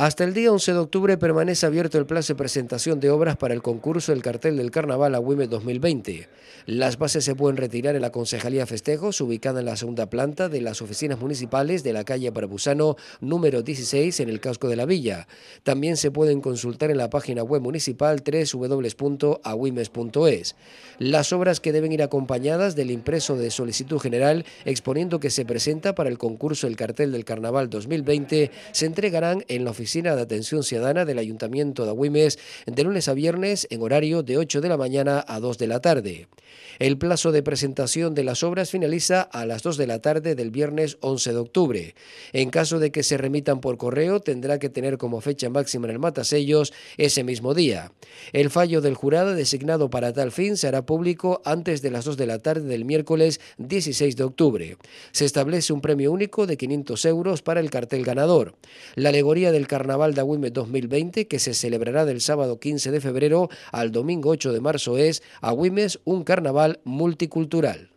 Hasta el día 11 de octubre permanece abierto el plazo de presentación de obras para el concurso del cartel del Carnaval Agüime 2020. Las bases se pueden retirar en la Concejalía Festejos, ubicada en la segunda planta de las oficinas municipales de la calle Barbusano, número 16, en el casco de la villa. También se pueden consultar en la página web municipal www.awimes.es. Las obras que deben ir acompañadas del impreso de solicitud general exponiendo que se presenta para el concurso del cartel del Carnaval 2020 se entregarán en la oficina de Atención Ciudadana del Ayuntamiento de Agüimes de lunes a viernes en horario de 8 de la mañana a 2 de la tarde. El plazo de presentación de las obras finaliza a las 2 de la tarde del viernes 11 de octubre. En caso de que se remitan por correo, tendrá que tener como fecha máxima en el matasellos ese mismo día. El fallo del jurado designado para tal fin se hará público antes de las 2 de la tarde del miércoles 16 de octubre. Se establece un premio único de 500 euros para el cartel ganador. La alegoría del Carnaval de Aguimes 2020 que se celebrará del sábado 15 de febrero al domingo 8 de marzo es Agüimes, un carnaval multicultural.